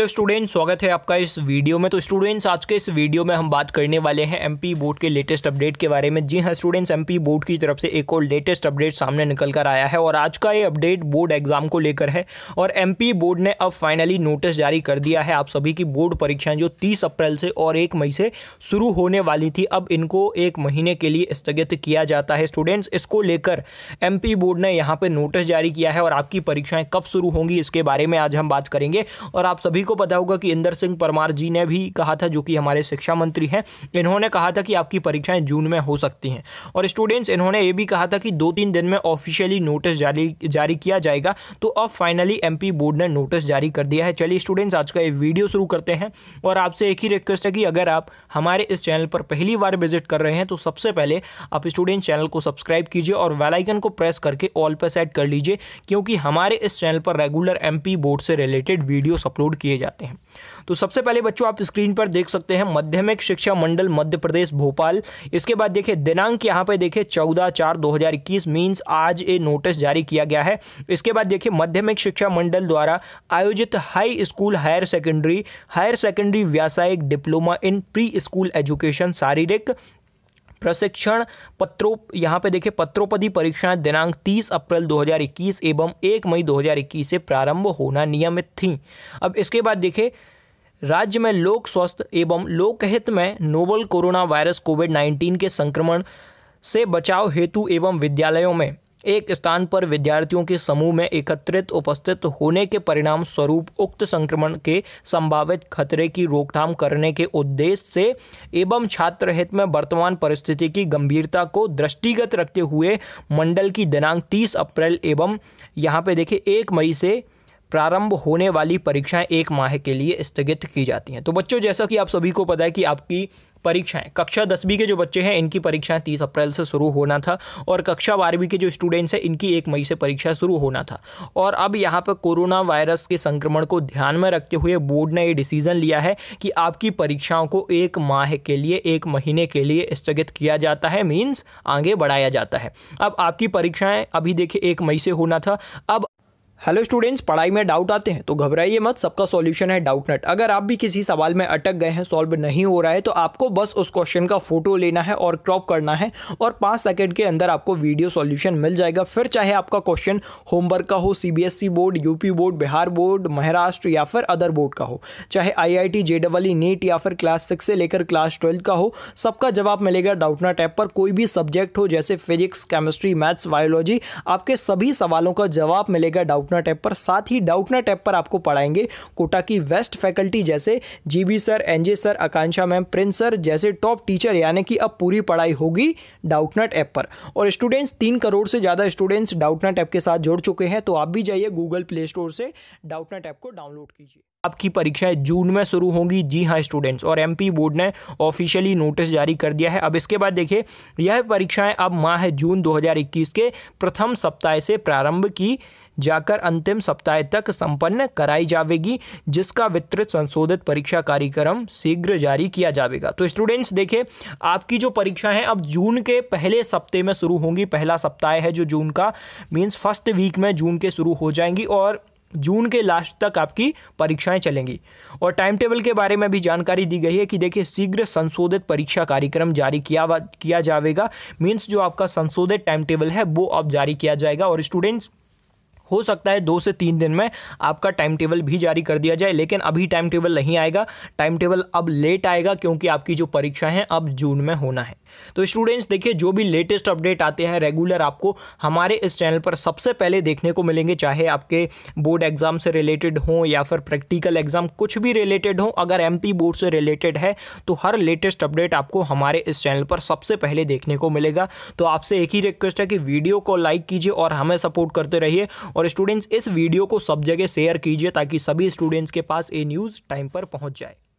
hello student स्वागत है आपका इस वीडियो में तो स्टूडेंट्स आज के इस वीडियो में हम बात करने वाले हैं एमपी बोर्ड के लेटेस्ट अपडेट के बारे में जी हाँ स्टूडेंट्स एमपी बोर्ड की तरफ से एक और लेटेस्ट अपडेट सामने निकल कर आया है और आज का ये अपडेट बोर्ड एग्जाम को लेकर है और एम बोर्ड ने अब फाइनली नोटिस जारी कर दिया है आप सभी की बोर्ड परीक्षाएं जो तीस अप्रैल से और एक मई से शुरू होने वाली थी अब इनको एक महीने के लिए स्थगित किया जाता है स्टूडेंट्स इसको लेकर एम बोर्ड ने यहाँ पर नोटिस जारी किया है और आपकी परीक्षाएँ कब शुरू होंगी इसके बारे में आज हम बात करेंगे और आप सभी को पता होगा कि इंदर सिंह परमार जी ने भी कहा था जो कि हमारे शिक्षा मंत्री हैं इन्होंने कहा था कि आपकी परीक्षाएं जून में हो सकती हैं और स्टूडेंट्स इन्होंने ये भी कहा था कि दो तीन दिन में ऑफिशियली नोटिस जारी जारी किया जाएगा तो अब फाइनली एम बोर्ड ने नोटिस जारी कर दिया है चलिए स्टूडेंट्स आज का ये वीडियो शुरू करते हैं और आपसे एक ही रिक्वेस्ट है कि अगर आप हमारे इस चैनल पर पहली बार विजिट कर रहे हैं तो सबसे पहले आप स्टूडेंट चैनल को सब्सक्राइब कीजिए और वेलाइकन को प्रेस करके ऑल पर सेट कर लीजिए क्योंकि हमारे इस चैनल पर रेगुलर एमपी बोर्ड से रिलेटेड वीडियोस अपलोड किए जाते हैं तो सबसे पहले बच्चों आप स्क्रीन पर देख सकते हैं माध्यमिक शिक्षा मंडल मध्य प्रदेश भोपाल इसके बाद देखिए दिनांक यहाँ पर देखिए चौदह चार दो हज़ार आज ये नोटिस जारी किया गया है इसके बाद देखिए माध्यमिक शिक्षा मंडल द्वारा आयोजित high school higher secondary higher secondary व्यावसायिक diploma in pre school education शारीरिक प्रशिक्षण पत्रों यहाँ पे देखिए पत्रोपदी परीक्षाएं दिनांक 30 अप्रैल 2021 एवं 1 मई 2021 से प्रारंभ होना नियमित थी अब इसके बाद देखिए राज्य में लोक स्वास्थ्य एवं लोकहित में नोवल कोरोना वायरस कोविड 19 के संक्रमण से बचाव हेतु एवं विद्यालयों में एक स्थान पर विद्यार्थियों के समूह में एकत्रित उपस्थित होने के परिणाम स्वरूप उक्त संक्रमण के संभावित खतरे की रोकथाम करने के उद्देश्य से एवं छात्र हित में वर्तमान परिस्थिति की गंभीरता को दृष्टिगत रखते हुए मंडल की दिनांक 30 अप्रैल एवं यहाँ पे देखिए एक मई से प्रारंभ होने वाली परीक्षाएं एक माह के लिए स्थगित की जाती हैं तो बच्चों जैसा कि आप सभी को पता है कि आपकी परीक्षाएं कक्षा दसवीं के जो बच्चे हैं इनकी परीक्षाएं तीस अप्रैल से शुरू होना था और कक्षा बारहवीं के जो स्टूडेंट्स हैं इनकी एक मई से परीक्षा शुरू होना था और अब यहाँ पर कोरोना वायरस के संक्रमण को ध्यान में रखते हुए बोर्ड ने ये डिसीजन लिया है कि आपकी परीक्षाओं को एक माह के लिए एक महीने के लिए स्थगित किया जाता है मीन्स आगे बढ़ाया जाता है अब आपकी परीक्षाएँ अभी देखिए एक मई से होना था अब हेलो स्टूडेंट्स पढ़ाई में डाउट आते हैं तो घबराइए मत सबका सॉल्यूशन है डाउट नट अगर आप भी किसी सवाल में अटक गए हैं सॉल्व नहीं हो रहा है तो आपको बस उस क्वेश्चन का फोटो लेना है और क्रॉप करना है और पाँच सेकंड के अंदर आपको वीडियो सॉल्यूशन मिल जाएगा फिर चाहे आपका क्वेश्चन होमवर्क का हो C board UP board Bihar board Maharashtra या फिर अदर बोर्ड का हो चाहे आई आई टी नीट या फिर क्लास सिक्स से लेकर क्लास ट्वेल्थ का हो सबका जवाब मिलेगा डाउट नट ऐप पर कोई भी सब्जेक्ट हो जैसे फिजिक्स केमिस्ट्री मैथ्स बायोलॉजी आपके सभी सवालों का जवाब मिलेगा डाउट कोटना ऐप पर साथ ही डाउटना ऐप पर आपको पढ़ाएंगे कोटा की वेस्ट फैकल्टी जैसे GB sir NJ sir Akanksha ma'am Prince sir जैसे टॉप टीचर यानी कि अब पूरी पढ़ाई होगी डाउटनट ऐप पर और स्टूडेंट्स तीन करोड़ से ज़्यादा स्टूडेंट्स डाउटनट ऐप के साथ जुड़ चुके हैं तो आप भी जाइए गूगल प्ले स्टोर से डाउटनट ऐप को डाउनलोड कीजिए आपकी परीक्षाएं जून में शुरू होंगी जी हाँ स्टूडेंट्स और एमपी बोर्ड ने ऑफिशियली नोटिस जारी कर दिया है अब इसके बाद देखिए यह परीक्षाएं अब माह जून 2021 के प्रथम सप्ताह से प्रारंभ की जाकर अंतिम सप्ताह तक संपन्न कराई जाएगी जिसका वितरित संशोधित परीक्षा कार्यक्रम शीघ्र जारी किया जाएगा तो स्टूडेंट्स देखिए आपकी जो परीक्षा है अब जून के पहले सप्ते में शुरू होंगी पहला सप्ताह है जो जून का मीन्स फर्स्ट वीक में जून के शुरू हो जाएंगी और जून के लास्ट तक आपकी परीक्षाएं चलेंगी और टाइम टेबल के बारे में भी जानकारी दी गई है कि देखिए शीघ्र संशोधित परीक्षा कार्यक्रम जारी किया किया जाएगा मीन्स जो आपका संशोधित टाइम टेबल है वो अब जारी किया जाएगा और स्टूडेंट्स हो सकता है दो से तीन दिन में आपका टाइम टेबल भी जारी कर दिया जाए लेकिन अभी टाइम टेबल नहीं आएगा टाइम टेबल अब लेट आएगा क्योंकि आपकी जो परीक्षा है अब जून में होना है तो स्टूडेंट्स देखिए जो भी लेटेस्ट अपडेट आते हैं रेगुलर आपको हमारे इस चैनल पर सबसे पहले देखने को मिलेंगे चाहे आपके बोर्ड एग्ज़ाम से रिलेटेड हों या फिर प्रैक्टिकल एग्ज़ाम कुछ भी रिलेटेड हो अगर एम बोर्ड से रिलेटेड है तो हर लेटेस्ट अपडेट आपको हमारे इस चैनल पर सबसे पहले देखने को मिलेगा तो आपसे एक ही रिक्वेस्ट है कि वीडियो को लाइक कीजिए और हमें सपोर्ट करते रहिए और स्टूडेंट्स इस वीडियो को सब जगह शेयर कीजिए ताकि सभी स्टूडेंट्स के पास ये न्यूज़ टाइम पर पहुँच जाए